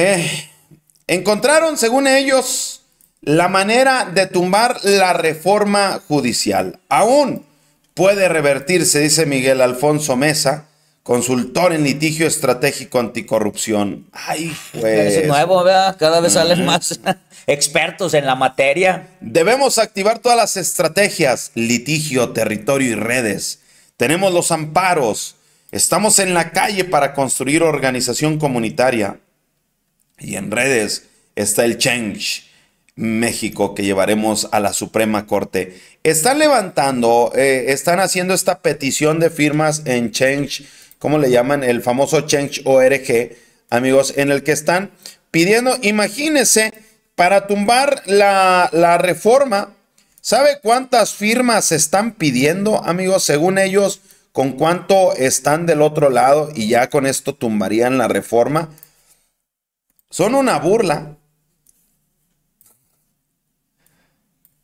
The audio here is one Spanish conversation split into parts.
Eh, encontraron, según ellos, la manera de tumbar la reforma judicial. Aún puede revertirse, dice Miguel Alfonso Mesa, consultor en litigio estratégico anticorrupción. Ay, pues. nuevo, Cada vez salen más expertos en la materia. Debemos activar todas las estrategias, litigio, territorio y redes. Tenemos los amparos. Estamos en la calle para construir organización comunitaria. Y en redes está el Change México que llevaremos a la Suprema Corte. Están levantando, eh, están haciendo esta petición de firmas en Change, ¿cómo le llaman? El famoso Change ORG, amigos, en el que están pidiendo, imagínense, para tumbar la, la reforma, ¿sabe cuántas firmas están pidiendo, amigos? Según ellos, con cuánto están del otro lado y ya con esto tumbarían la reforma. Son una burla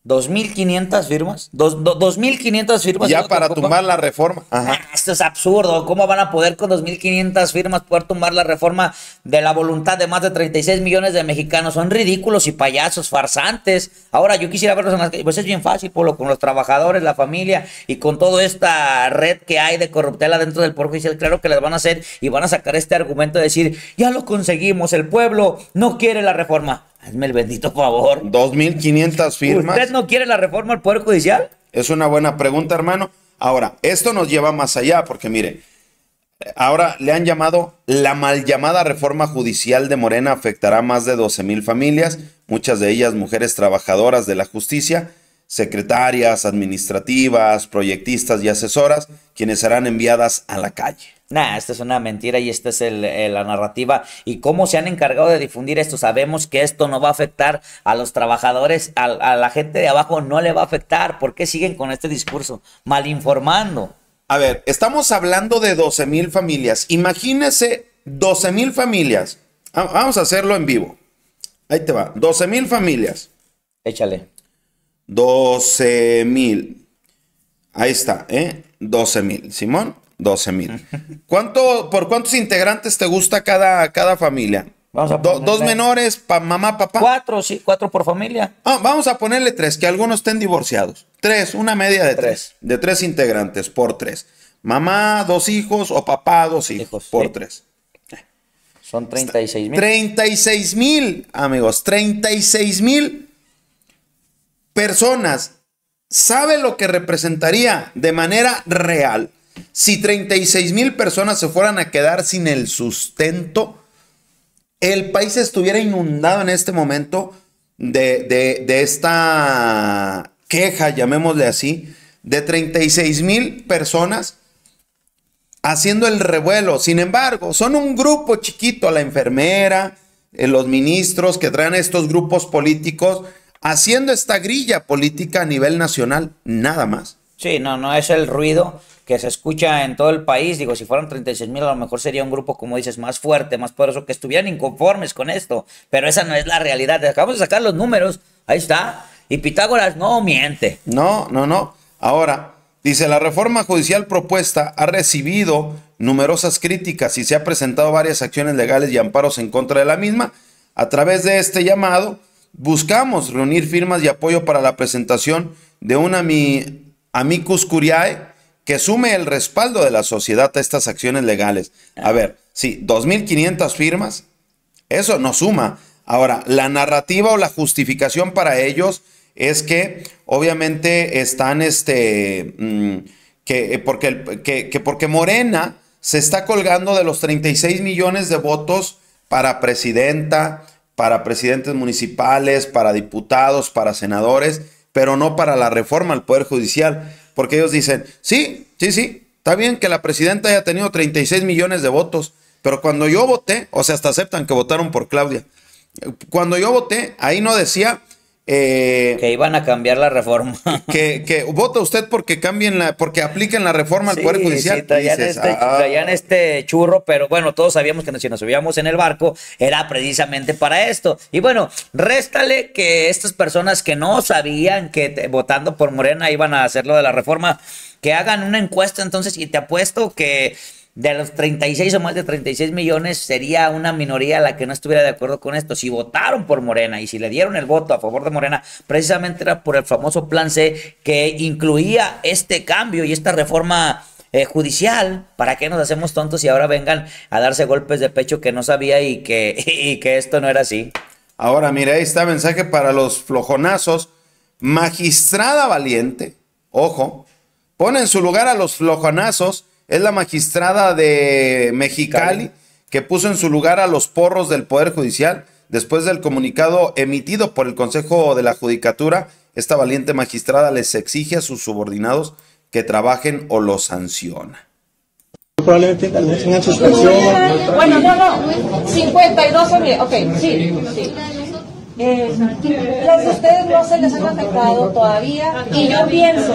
2.500 firmas. 2.500 firmas. Ya para tomar tumbar la reforma. Ah, esto es absurdo. ¿Cómo van a poder con 2.500 firmas poder tumbar la reforma de la voluntad de más de 36 millones de mexicanos? Son ridículos y payasos, farsantes. Ahora, yo quisiera verlos en las Pues es bien fácil, Polo, con los trabajadores, la familia y con toda esta red que hay de corruptela dentro del Poder Judicial. Claro que les van a hacer y van a sacar este argumento de decir, ya lo conseguimos, el pueblo no quiere la reforma. Hazme el bendito favor. 2.500 firmas. ¿Usted no quiere la reforma al Poder Judicial? Es una buena pregunta, hermano. Ahora, esto nos lleva más allá, porque mire, ahora le han llamado la mal llamada reforma judicial de Morena afectará a más de 12.000 familias, muchas de ellas mujeres trabajadoras de la justicia secretarias, administrativas, proyectistas y asesoras, quienes serán enviadas a la calle. Nah, esta es una mentira y esta es eh, la narrativa. ¿Y cómo se han encargado de difundir esto? Sabemos que esto no va a afectar a los trabajadores, a, la gente de abajo no le va a afectar. ¿Por qué siguen con este discurso? Malinformando. A ver, estamos hablando de 12 mil familias. Imagínese 12 mil familias. Vamos a hacerlo en vivo. Ahí te va. 12 mil familias. Échale. 12 mil. Ahí está, ¿eh? 12 mil. Simón. 12 mil. ¿Cuánto, ¿Por cuántos integrantes te gusta cada, cada familia? dos menores, mamá, papá. Cuatro, sí, cuatro por familia. Ah, vamos a ponerle tres, que algunos estén divorciados. Tres, una media de tres. de tres integrantes por tres. Mamá, dos hijos o papá, dos hijos, por tres. Son 36 mil. 36 mil, amigos, 36 mil personas. ¿Sabe lo que representaría de manera real? Si 36 mil personas se fueran a quedar sin el sustento, el país estuviera inundado en este momento de, esta queja, llamémosle así, de 36 mil personas haciendo el revuelo. Sin embargo, son un grupo chiquito, la enfermera, eh, los ministros que traen estos grupos políticos, haciendo esta grilla política a nivel nacional, nada más. Sí, no, no es el ruido que se escucha en todo el país. Digo, si fueran 36 mil, a lo mejor sería un grupo, como dices, más fuerte, más poderoso, que estuvieran inconformes con esto. Pero esa no es la realidad. Acabamos de sacar los números, ahí está. Y Pitágoras no miente. No, no, no. Ahora, dice, la reforma judicial propuesta ha recibido numerosas críticas y se ha presentado varias acciones legales y amparos en contra de la misma. A través de este llamado, buscamos reunir firmas y apoyo para la presentación de una mi amicus curiae, que sume el respaldo de la sociedad a estas acciones legales. A ver, sí, 2.500 firmas, eso no suma. Ahora, la narrativa o la justificación para ellos es que obviamente están, este, mm, que eh, porque, que porque Morena se está colgando de los 36 millones de votos para presidenta, para presidentes municipales, para diputados, para senadores, pero no para la reforma al Poder Judicial, porque ellos dicen, sí, sí, sí, está bien que la presidenta haya tenido 36 millones de votos, pero cuando yo voté, o sea, hasta aceptan que votaron por Claudia, cuando yo voté, ahí no decía eh, que iban a cambiar la reforma. Que, que vota usted porque cambien la, porque apliquen la reforma al Poder Judicial. Sí, traían, este, ah, ah. este, churro, pero bueno, todos sabíamos que si nos subíamos en el barco era precisamente para esto. Y bueno, réstale que estas personas que no sabían que votando por Morena iban a hacer lo de la reforma, que hagan una encuesta entonces y te apuesto que de los 36 o más de 36 millones, sería una minoría la que no estuviera de acuerdo con esto. Si votaron por Morena y si le dieron el voto a favor de Morena, precisamente era por el famoso plan C que incluía este cambio y esta reforma. Eh, judicial. ¿Para qué nos hacemos tontos y ahora vengan a darse golpes de pecho que no sabía y que, que esto no era así? Ahora, mira, ahí está mensaje para los flojonazos. Magistrada valiente, ojo, pone en su lugar a los flojonazos es la magistrada de Mexicali que puso en su lugar a los porros del Poder Judicial después del comunicado emitido por el Consejo de la Judicatura. Esta valiente magistrada les exige a sus subordinados que trabajen o los sanciona. Probablemente Bueno, no, no, 52 ok, sí, sí. Eh, de ustedes no se les han afectado todavía y yo pienso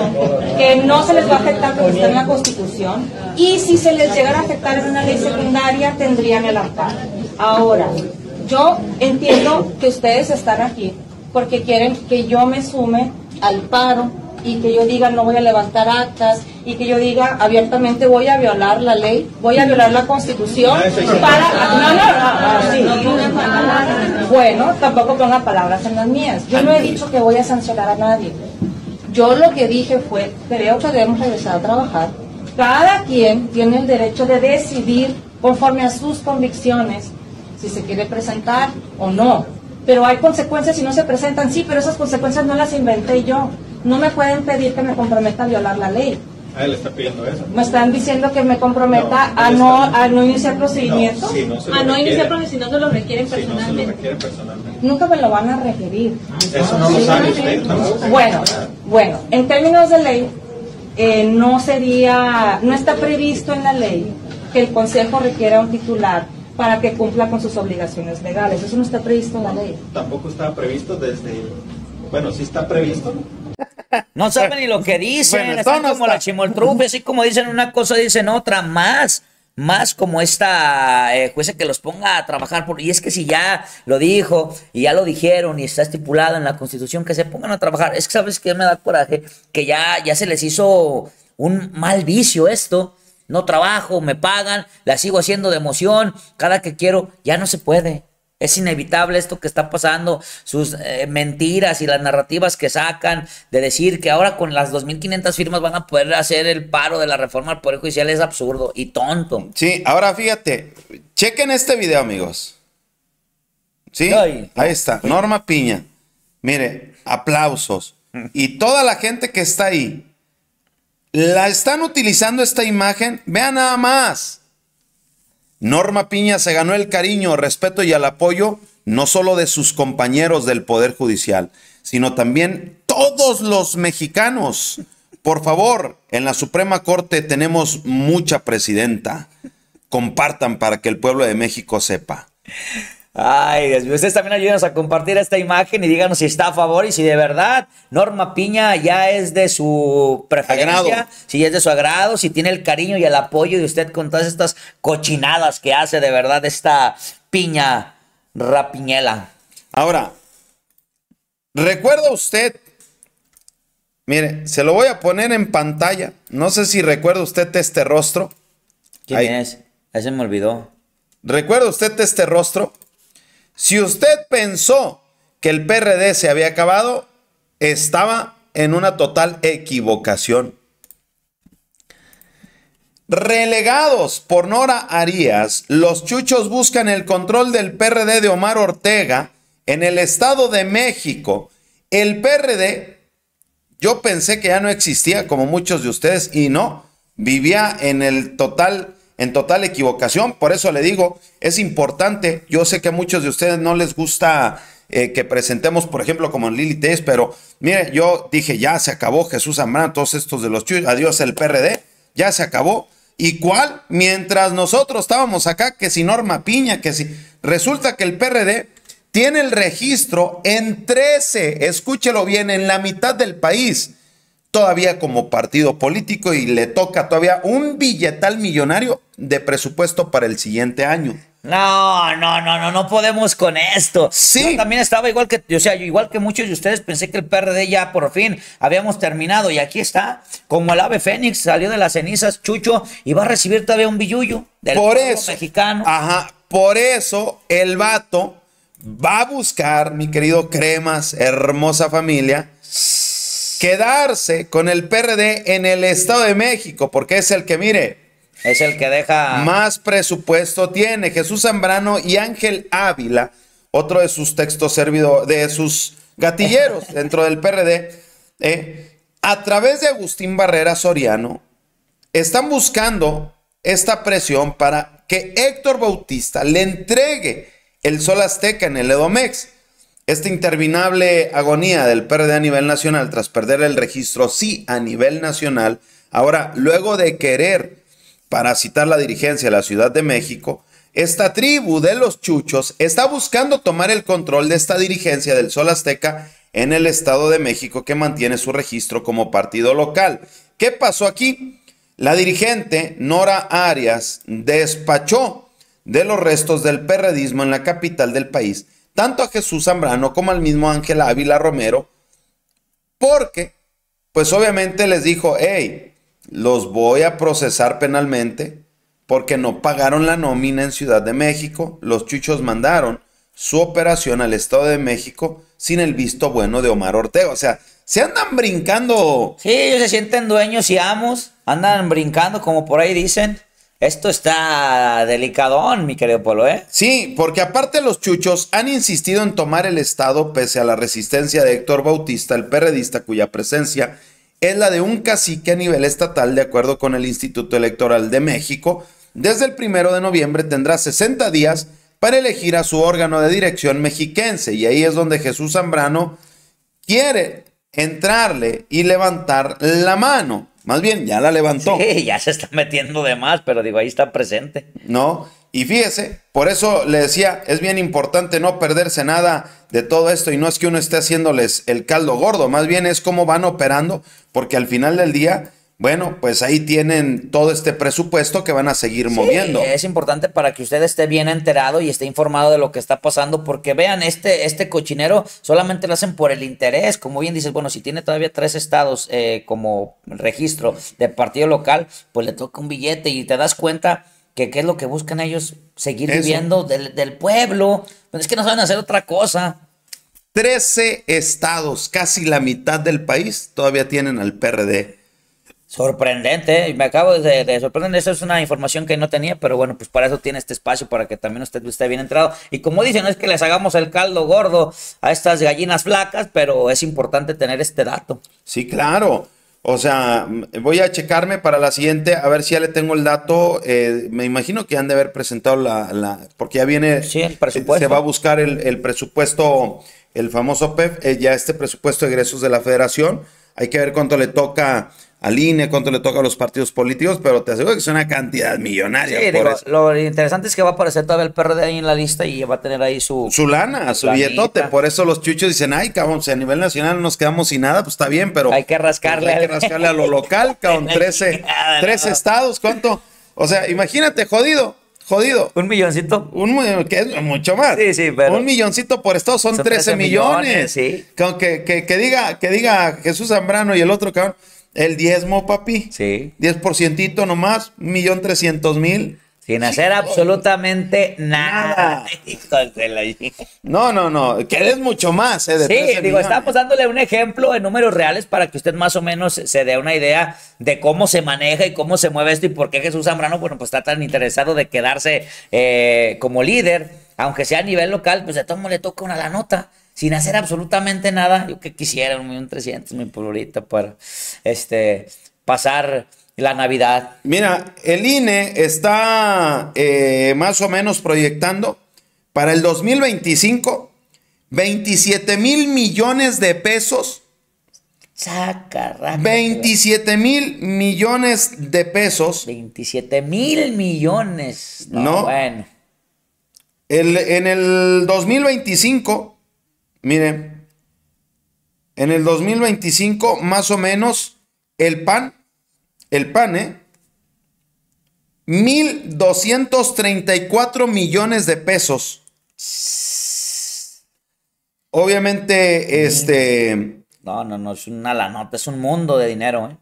que no se les va a afectar porque está en la Constitución y si se les llegara a afectar en una ley secundaria tendrían el amparo. Ahora, yo entiendo que ustedes están aquí porque quieren que yo me sume al paro y que yo diga no voy a levantar actas y que yo diga abiertamente voy a violar la ley, voy a violar la constitución ah, para... Bueno, tampoco ponga palabras en las mías. Yo no he dicho que voy a sancionar a nadie. Yo lo que dije fue, creo que debemos regresar a trabajar. Cada quien tiene el derecho de decidir conforme a sus convicciones si se quiere presentar o no. Pero hay consecuencias si no se presentan, sí, pero esas consecuencias no las inventé yo no me pueden pedir que me comprometa a violar la ley. Ah, él está pidiendo eso. Me están diciendo que me comprometa a, no, a no iniciar procedimientos. a no iniciar procedimiento lo requieren personalmente. Nunca me lo van a requerir. Eso no lo sabe usted. Bueno, bueno, en términos de ley, eh, no sería, no está previsto en la ley que el Consejo requiera un titular para que cumpla con sus obligaciones legales. Eso no está previsto en la ley. Tampoco está previsto desde, bueno, sí está previsto, no saben ni lo que dicen, están como la chimoltrupe, así como dicen una cosa, dicen otra más. Más como esta eh, jueza que los ponga a trabajar. Por, y es que si ya lo dijo y ya lo dijeron y está estipulado en la constitución que se pongan a trabajar. Es que sabes que me da coraje que ya, ya se les hizo un mal vicio esto. No trabajo, me pagan, la sigo haciendo de emoción, cada que quiero, ya no se puede. Es inevitable esto que está pasando, sus eh, mentiras y las narrativas que sacan de decir que ahora con las 2.500 firmas van a poder hacer el paro de la reforma al Poder Judicial es absurdo y tonto. Sí, ahora fíjate, chequen este video amigos. Sí, ahí está, Norma Piña. Mire, aplausos. Y toda la gente que está ahí, la están utilizando esta imagen, vean nada más. Norma Piña se ganó el cariño, respeto y el apoyo no solo de sus compañeros del Poder Judicial, sino también todos los mexicanos. Por favor, en la Suprema Corte tenemos mucha presidenta. Compartan para que el pueblo de México sepa. Ay, Ustedes también ayúdenos a compartir esta imagen y díganos si está a favor y si de verdad Norma Piña ya es de su preferencia, si es de su agrado, si tiene el cariño y el apoyo de usted con todas estas cochinadas que hace de verdad esta piña rapiñela. Ahora, ¿recuerda usted? Mire, se lo voy a poner en pantalla. No sé si recuerda usted este rostro. ¿Quién Ahí. es? Ese me olvidó. ¿Recuerda usted este rostro? Si usted pensó que el PRD se había acabado, estaba en una total equivocación. Relegados por Nora Arias, los chuchos buscan el control del PRD de Omar Ortega en el Estado de México. El PRD, yo pensé que ya no existía, como muchos de ustedes, y no, vivía en el total en total equivocación. Por eso le digo, es importante. Yo sé que a muchos de ustedes no les gusta eh, que presentemos, por ejemplo, como en Lili Tess, pero mire, yo dije, ya se acabó Jesús Zambrano, todos estos de los chuyos, adiós el PRD, ya se acabó. ¿Y cuál? Mientras nosotros estábamos acá, que si Norma Piña, que si... Resulta que el PRD tiene el registro en 13, escúchelo bien, en la mitad del país todavía como partido político y le toca todavía un billetal millonario de presupuesto para el siguiente año. No, no, no, no, no podemos con esto. Sí. Yo también estaba igual que, o sea, igual que muchos de ustedes pensé que el PRD ya por fin habíamos terminado y aquí está, como el ave fénix salió de las cenizas, Chucho, y va a recibir todavía un billullo del por mexicano. Ajá, por eso el vato va a buscar, mi querido Cremas, hermosa familia, quedarse con el PRD en el Estado de México, porque es el que, mire, es el que deja más presupuesto tiene. Jesús Zambrano y Ángel Ávila, otro de sus textos servido, de sus gatilleros dentro del PRD, eh, a través de Agustín Barrera Soriano, están buscando esta presión para que Héctor Bautista le entregue el Sol Azteca en el Edomex. Esta interminable agonía del PRD a nivel nacional tras perder el registro sí a nivel nacional, ahora luego de querer parasitar la dirigencia de la Ciudad de México, esta tribu de los chuchos está buscando tomar el control de esta dirigencia del Sol Azteca en el Estado de México que mantiene su registro como partido local. ¿Qué pasó aquí? La dirigente Nora Arias despachó de los restos del perredismo en la capital del país tanto a Jesús Zambrano como al mismo Ángel Ávila Romero, porque, pues obviamente les dijo, hey, los voy a procesar penalmente porque no pagaron la nómina en Ciudad de México, los chuchos mandaron su operación al Estado de México sin el visto bueno de Omar Ortega. O sea, se andan brincando. Sí, ellos se sienten dueños y amos, andan brincando como por ahí dicen. Esto está delicadón, mi querido Polo, ¿eh? Sí, porque aparte los chuchos han insistido en tomar el Estado pese a la resistencia de Héctor Bautista, el perredista, cuya presencia es la de un cacique a nivel estatal, de acuerdo con el Instituto Electoral de México. Desde el primero de noviembre tendrá 60 días para elegir a su órgano de dirección mexiquense, y ahí es donde Jesús Zambrano quiere entrarle y levantar la mano. Más bien, ya la levantó. Sí, ya se está metiendo de más, pero digo, ahí está presente. No, y fíjese, por eso le decía, es bien importante no perderse nada de todo esto y no es que uno esté haciéndoles el caldo gordo, más bien es cómo van operando, porque al final del día bueno, pues ahí tienen todo este presupuesto que van a seguir moviendo. Es importante para que usted esté bien enterado y esté informado de lo que está pasando, porque vean, este, este cochinero solamente lo hacen por el interés. Como bien dices, bueno, si tiene todavía tres estados eh, como registro de partido local, pues le toca un billete y te das cuenta que qué es lo que buscan ellos, seguir viviendo del, del pueblo. Pero pues es que no saben hacer otra cosa. Trece estados, casi la mitad del país, todavía tienen al PRD Sorprendente, me acabo de, sorprender. Esa es una información que no tenía, pero bueno, pues para eso tiene este espacio, para que también usted esté bien entrado. Y como dicen, no es que les hagamos el caldo gordo a estas gallinas flacas, pero es importante tener este dato. Sí, claro. O sea, voy a checarme para la siguiente, a ver si ya le tengo el dato. Eh, me imagino que han de haber presentado la. la porque ya viene. Sí, el presupuesto. Se va a buscar el, presupuesto, el famoso PEP, e eh, ya este presupuesto de egresos de la Federación. Hay que ver cuánto le toca al e cuánto le toca a los partidos políticos, pero te aseguro que es una cantidad millonaria. lo interesante es que va a aparecer todavía el perro de ahí en la lista y va a tener ahí su... Su lana, su, su billetote. Por eso los chuchos dicen, ay, cabrón, si a nivel nacional nos quedamos sin nada, pues está bien, pero... Hay que rascarle. Pues, que rascarle a lo local, cabrón, 13, 13 estados, ¿cuánto? O sea, imagínate, jodido, jodido. ¿Un milloncito? Un que es mucho más. Sí, sí, pero. Un milloncito por estado son, 13, millones. sí. que, diga, que diga Jesús Zambrano y el otro cabrón. El diezmo, papi. Sí. Diez por nomás, un millón trescientos mil. Sin hacer absolutamente nada. No, no, no, Querés mucho más. Eh, sí, digo, estamos dándole un ejemplo en números reales para que usted más o menos se dé una idea de cómo se maneja y cómo se mueve esto y por qué Jesús Zambrano, bueno, pues está tan interesado de quedarse eh, como líder, aunque sea a nivel local, pues de todo le toca una la nota sin hacer absolutamente nada. Yo que quisiera un millón trescientos mil por para este, pasar la Navidad. Mira, el INE está eh, más o menos proyectando para el 2025 27 mil millones de pesos. Saca, 27 mil millones de pesos. 27 mil millones. No, Bueno. El, en el 2025 Mire, en el 2025 más o menos el pan, el pan, ¿eh? 1.234 millones de pesos. Obviamente, este... No, no, no, es una lana, es un mundo de dinero, ¿eh?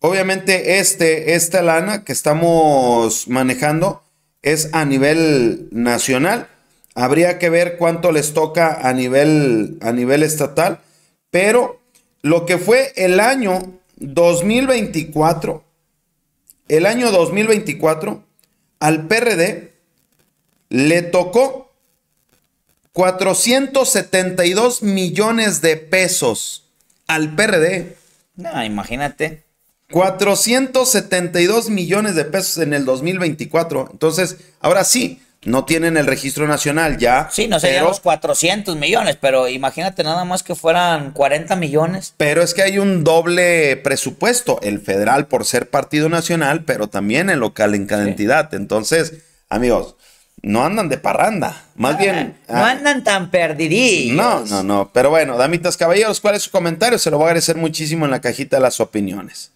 Obviamente, este, esta lana que estamos manejando es a nivel nacional Habría que ver cuánto les toca a nivel, a nivel estatal. Pero lo que fue el año 2024, el año 2024, al PRD le tocó 472 millones de pesos al PRD. No, imagínate. 472 millones de pesos en el 2024. Entonces, ahora sí, no tienen el registro nacional ya. Sí, no serían los 400 millones, pero imagínate nada más que fueran 40 millones. Pero es que hay un doble presupuesto, el federal por ser partido nacional, pero también el local en cada entidad. Entonces, amigos, no andan de parranda, más ah, bien... No ah, andan tan perdidillos. No, no, no. Pero bueno, damitas, caballeros, ¿cuál es su comentario? Se lo voy a agradecer muchísimo en la cajita de las opiniones.